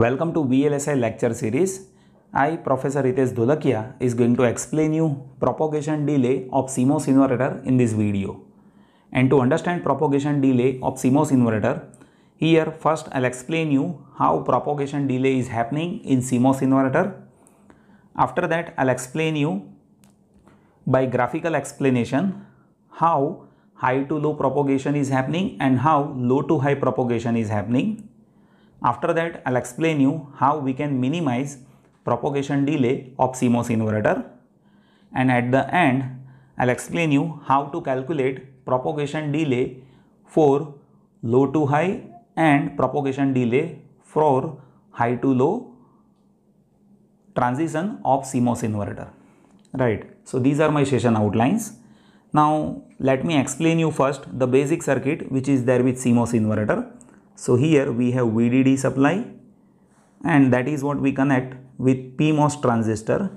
Welcome to VLSI lecture series. I, Professor Ritesh Dholakia, is going to explain you propagation delay of CMOS inverter in this video. And to understand propagation delay of CMOS inverter, here first I'll explain you how propagation delay is happening in CMOS inverter. After that, I'll explain you by graphical explanation how high to low propagation is happening and how low to high propagation is happening after that, I'll explain you how we can minimize propagation delay of CMOS inverter. And at the end, I'll explain you how to calculate propagation delay for low to high and propagation delay for high to low transition of CMOS inverter. Right. So these are my session outlines. Now let me explain you first the basic circuit which is there with CMOS inverter. So here we have VDD supply and that is what we connect with PMOS transistor.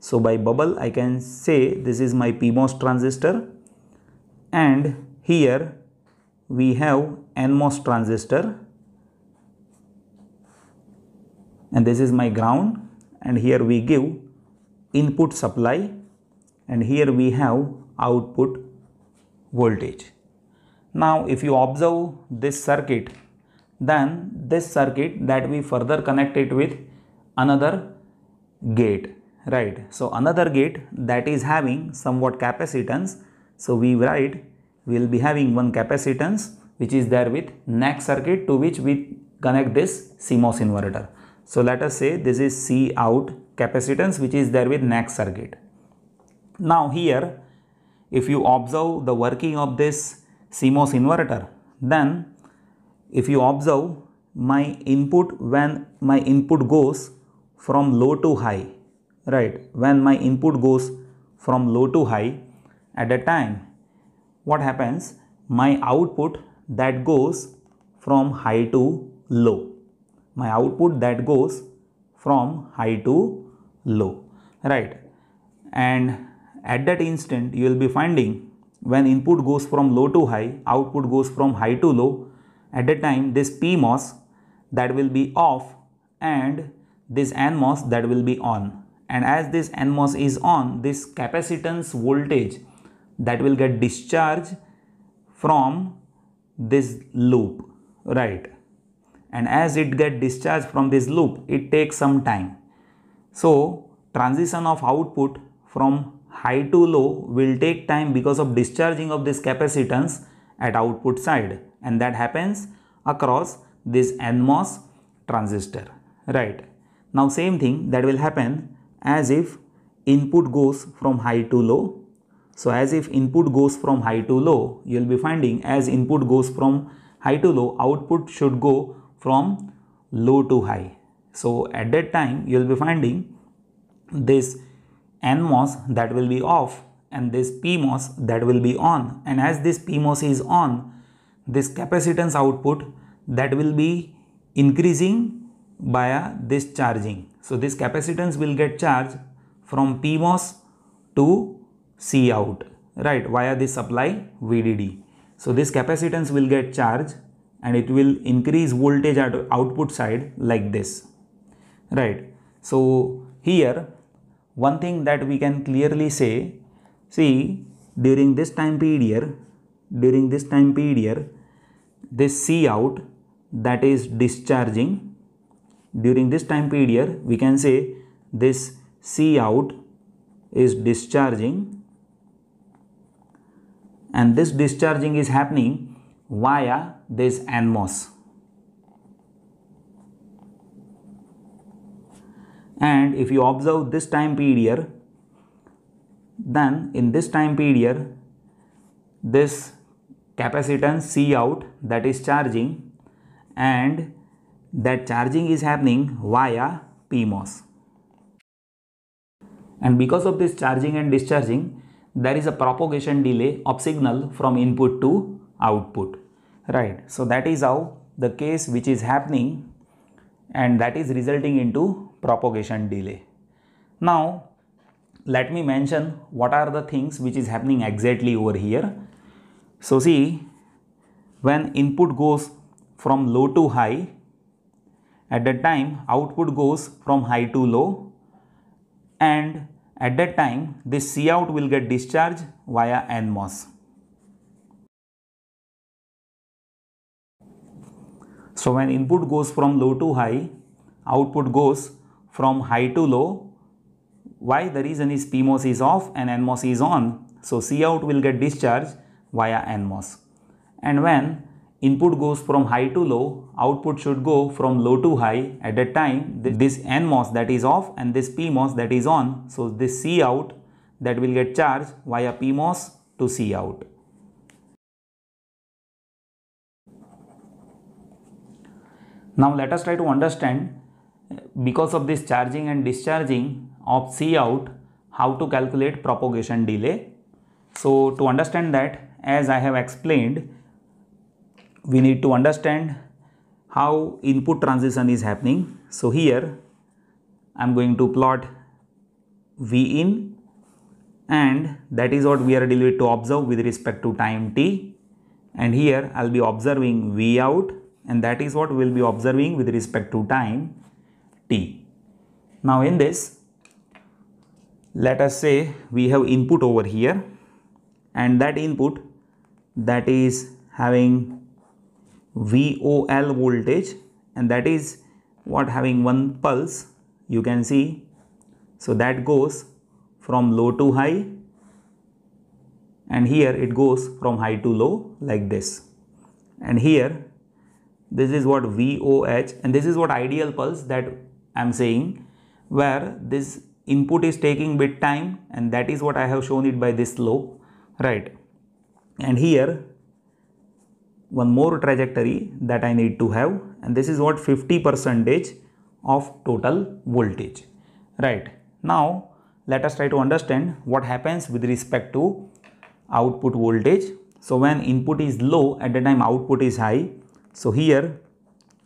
So by bubble I can say this is my PMOS transistor and here we have NMOS transistor and this is my ground and here we give input supply and here we have output voltage. Now if you observe this circuit then this circuit that we further connect it with another gate right so another gate that is having somewhat capacitance so we write we will be having one capacitance which is there with next circuit to which we connect this CMOS inverter so let us say this is C out capacitance which is there with next circuit now here if you observe the working of this CMOS inverter then if you observe my input when my input goes from low to high right when my input goes from low to high at a time what happens my output that goes from high to low my output that goes from high to low right and at that instant you will be finding when input goes from low to high output goes from high to low at a time this PMOS that will be off and this NMOS that will be on and as this NMOS is on this capacitance voltage that will get discharged from this loop right and as it get discharged from this loop it takes some time so transition of output from high to low will take time because of discharging of this capacitance at output side and that happens across this NMOS transistor right now same thing that will happen as if input goes from high to low so as if input goes from high to low you will be finding as input goes from high to low output should go from low to high so at that time you will be finding this NMOS that will be off and this PMOS that will be on and as this PMOS is on this capacitance output that will be increasing by this charging. So this capacitance will get charged from PMOS to C out right via the supply VDD. So this capacitance will get charged and it will increase voltage at output side like this right. So here one thing that we can clearly say see during this time period during this time period this C out that is discharging during this time period we can say this C out is discharging and this discharging is happening via this NMOS and if you observe this time period then in this time period this capacitance C out that is charging and that charging is happening via PMOS. And because of this charging and discharging, there is a propagation delay of signal from input to output. Right. So that is how the case which is happening and that is resulting into propagation delay. Now let me mention what are the things which is happening exactly over here so see when input goes from low to high at that time output goes from high to low and at that time this C out will get discharged via NMOS. So when input goes from low to high output goes from high to low why the reason is PMOS is off and NMOS is on so C out will get discharged via NMOS. And when input goes from high to low, output should go from low to high. At that time, this NMOS that is off and this PMOS that is on. So this C out that will get charged via PMOS to C out. Now let us try to understand uh, because of this charging and discharging of C out how to calculate propagation delay so to understand that as I have explained we need to understand how input transition is happening. So here I am going to plot V in and that is what we are delivered to observe with respect to time t and here I will be observing V out and that is what we will be observing with respect to time t. Now in this let us say we have input over here and that input that is having VOL voltage and that is what having one pulse you can see so that goes from low to high and here it goes from high to low like this and here this is what VOH and this is what ideal pulse that I am saying where this input is taking bit time and that is what I have shown it by this slope right and here one more trajectory that I need to have and this is what 50 percentage of total voltage right now let us try to understand what happens with respect to output voltage so when input is low at the time output is high so here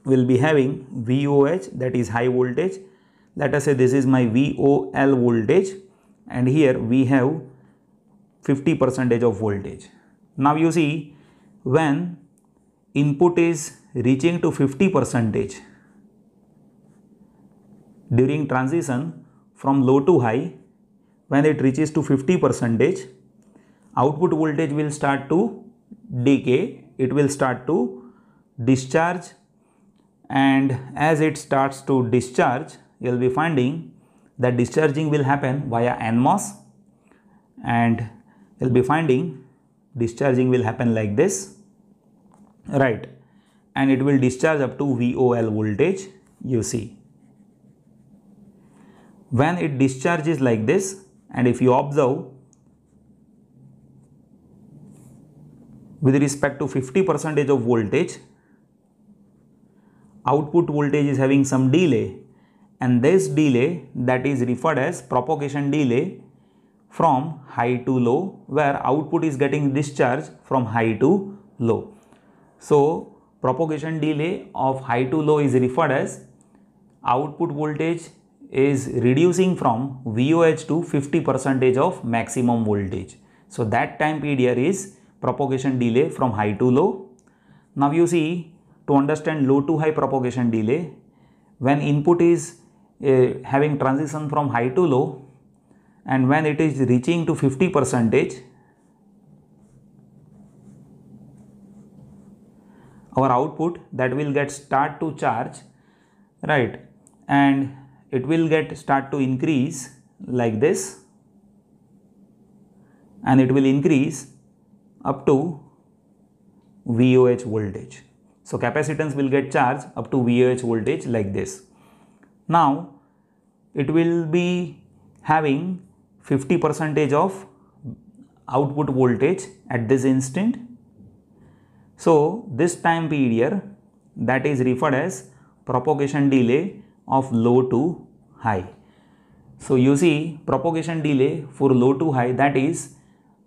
we'll be having VOH that is high voltage let us say this is my VOL voltage and here we have 50 percentage of voltage. Now you see when input is reaching to 50 percentage during transition from low to high when it reaches to 50 percentage output voltage will start to decay it will start to discharge and as it starts to discharge you will be finding that discharging will happen via NMOS and you'll be finding discharging will happen like this right and it will discharge up to VOL voltage you see when it discharges like this and if you observe with respect to 50 percentage of voltage output voltage is having some delay and this delay that is referred as propagation delay from high to low where output is getting discharged from high to low. So propagation delay of high to low is referred as output voltage is reducing from VOH to 50 percentage of maximum voltage. So that time period is propagation delay from high to low. Now you see to understand low to high propagation delay when input is uh, having transition from high to low and when it is reaching to 50 percentage our output that will get start to charge right and it will get start to increase like this and it will increase up to VOH voltage. So capacitance will get charged up to VOH voltage like this. Now it will be having 50 percentage of output voltage at this instant. So, this time period that is referred as propagation delay of low to high. So, you see propagation delay for low to high that is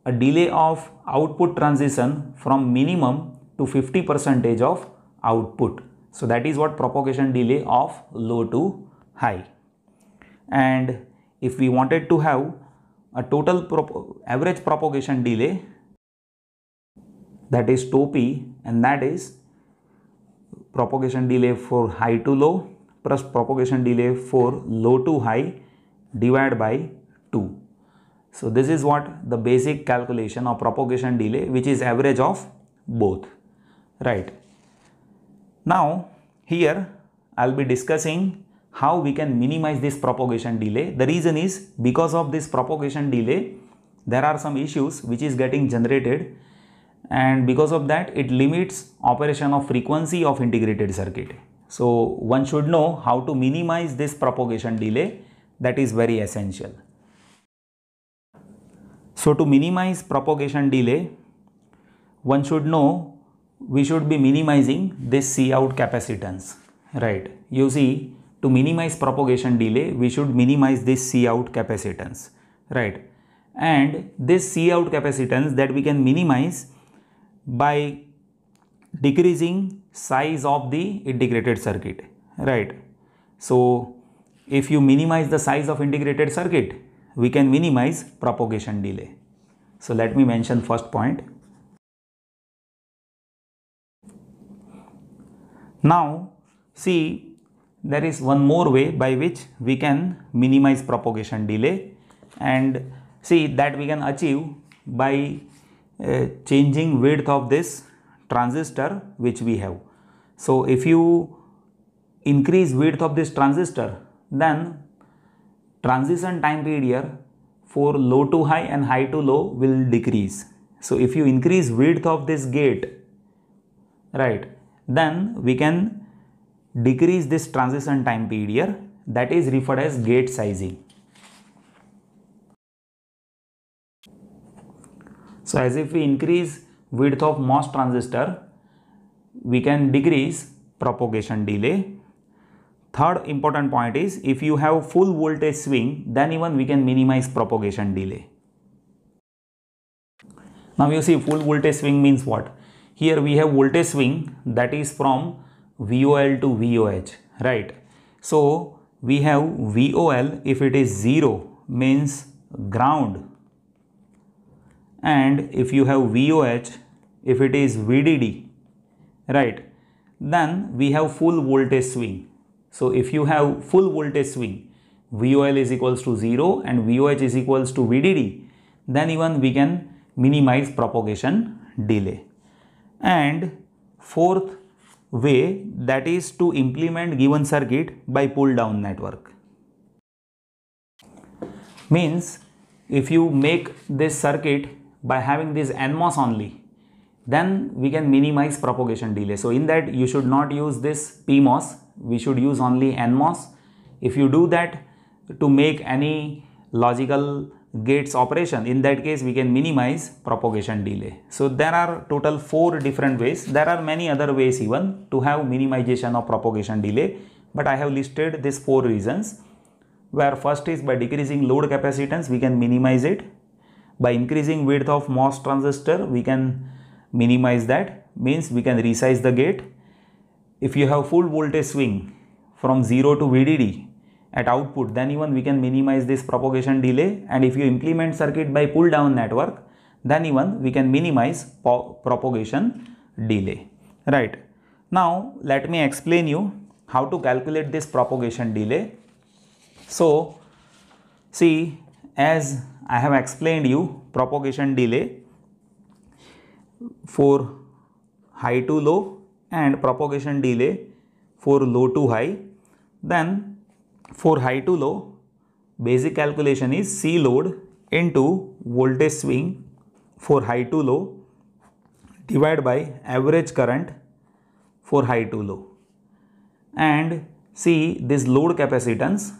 a delay of output transition from minimum to 50 percentage of output. So, that is what propagation delay of low to high. And if we wanted to have a total prop average propagation delay that is p and that is propagation delay for high to low plus propagation delay for low to high divided by 2. So this is what the basic calculation of propagation delay which is average of both right. Now here I will be discussing how we can minimize this propagation delay. The reason is because of this propagation delay, there are some issues which is getting generated and because of that it limits operation of frequency of integrated circuit. So one should know how to minimize this propagation delay that is very essential. So to minimize propagation delay, one should know we should be minimizing this C out capacitance, right? You see to minimize propagation delay we should minimize this C out capacitance right and this C out capacitance that we can minimize by decreasing size of the integrated circuit right so if you minimize the size of integrated circuit we can minimize propagation delay so let me mention first point now see there is one more way by which we can minimize propagation delay and see that we can achieve by uh, changing width of this transistor which we have. So, if you increase width of this transistor then transition time period for low to high and high to low will decrease. So, if you increase width of this gate right then we can decrease this transition time period that is referred as gate sizing. So as if we increase width of MOS transistor, we can decrease propagation delay. Third important point is if you have full voltage swing, then even we can minimize propagation delay. Now you see full voltage swing means what? Here we have voltage swing that is from VOL to VOH, right? So we have VOL if it is 0 means ground and if you have VOH if it is VDD, right? Then we have full voltage swing. So if you have full voltage swing, VOL is equals to 0 and VOH is equals to VDD, then even we can minimize propagation delay. And fourth way that is to implement given circuit by pull down network. Means if you make this circuit by having this NMOS only then we can minimize propagation delay. So in that you should not use this PMOS we should use only NMOS. If you do that to make any logical gates operation in that case we can minimize propagation delay so there are total four different ways there are many other ways even to have minimization of propagation delay but i have listed these four reasons where first is by decreasing load capacitance we can minimize it by increasing width of MOS transistor we can minimize that means we can resize the gate if you have full voltage swing from 0 to VDD at output then even we can minimize this propagation delay and if you implement circuit by pull down network then even we can minimize propagation delay right now let me explain you how to calculate this propagation delay so see as i have explained you propagation delay for high to low and propagation delay for low to high then for high to low, basic calculation is C load into voltage swing for high to low divided by average current for high to low. And see this load capacitance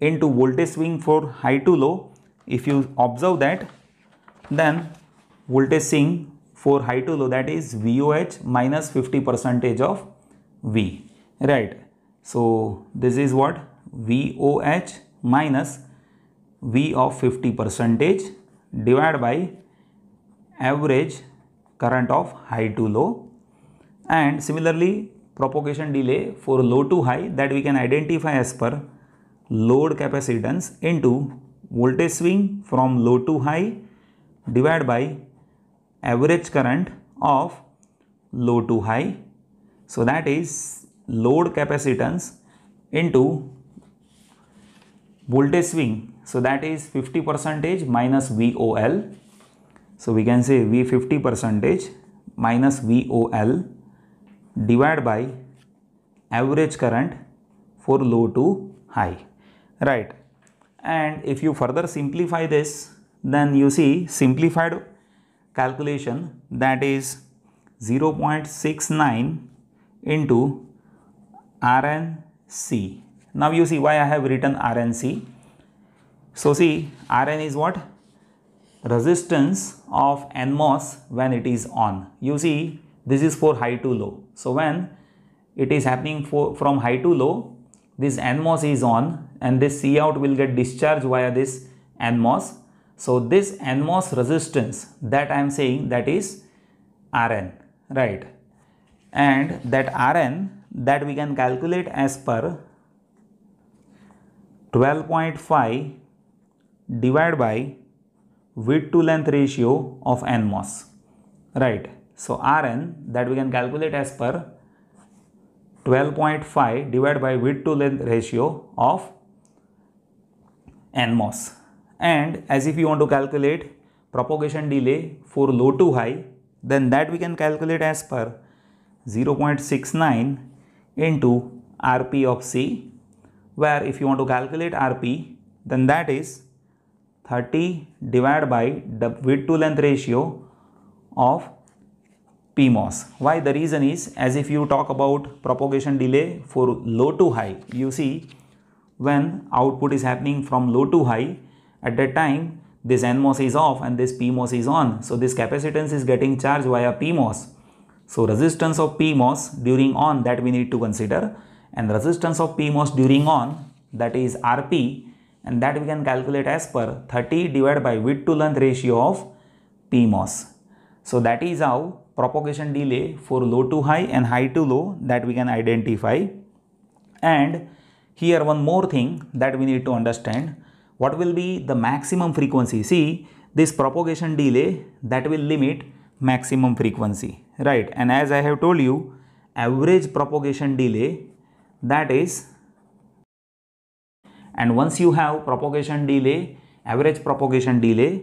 into voltage swing for high to low. If you observe that, then voltage swing for high to low that is VOH minus 50 percentage of V, right? So this is what VOH minus V of 50 percentage divided by average current of high to low and similarly propagation delay for low to high that we can identify as per load capacitance into voltage swing from low to high divided by average current of low to high so that is load capacitance into voltage swing so that is 50 percentage minus VOL so we can say V 50 percentage minus VOL divided by average current for low to high right and if you further simplify this then you see simplified calculation that is 0.69 into RNC now you see why I have written RNC. So see RN is what? Resistance of NMOS when it is on. You see this is for high to low. So when it is happening for, from high to low, this NMOS is on and this out will get discharged via this NMOS. So this NMOS resistance that I am saying that is Rn, right? And that Rn that we can calculate as per 12.5 divided by width to length ratio of NMOS. Right. So Rn that we can calculate as per 12.5 divided by width to length ratio of NMOS. And as if you want to calculate propagation delay for low to high, then that we can calculate as per 0.69 into RP of C where if you want to calculate RP, then that is 30 divided by the width to length ratio of PMOS. Why? The reason is as if you talk about propagation delay for low to high, you see when output is happening from low to high, at that time this NMOS is off and this PMOS is on. So this capacitance is getting charged via PMOS. So resistance of PMOS during on that we need to consider and resistance of PMOS during on that is RP and that we can calculate as per 30 divided by width to length ratio of PMOS. So that is how propagation delay for low to high and high to low that we can identify. And here one more thing that we need to understand what will be the maximum frequency. See this propagation delay that will limit maximum frequency right and as I have told you average propagation delay that is and once you have propagation delay average propagation delay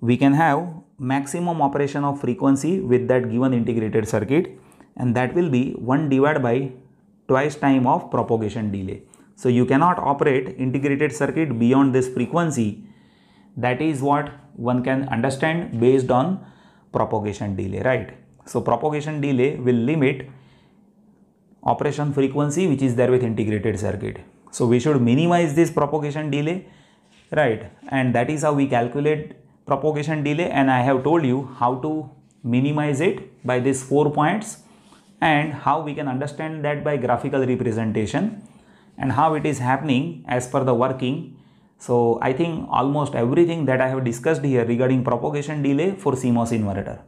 we can have maximum operation of frequency with that given integrated circuit and that will be 1 divided by twice time of propagation delay. So you cannot operate integrated circuit beyond this frequency that is what one can understand based on propagation delay right. So propagation delay will limit operation frequency which is there with integrated circuit. So we should minimize this propagation delay, right? And that is how we calculate propagation delay and I have told you how to minimize it by these four points and how we can understand that by graphical representation and how it is happening as per the working. So I think almost everything that I have discussed here regarding propagation delay for CMOS inverter.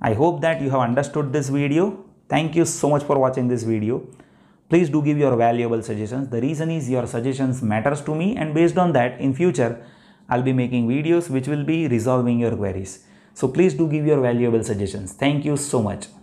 I hope that you have understood this video Thank you so much for watching this video. Please do give your valuable suggestions. The reason is your suggestions matters to me and based on that in future I'll be making videos which will be resolving your queries. So please do give your valuable suggestions. Thank you so much.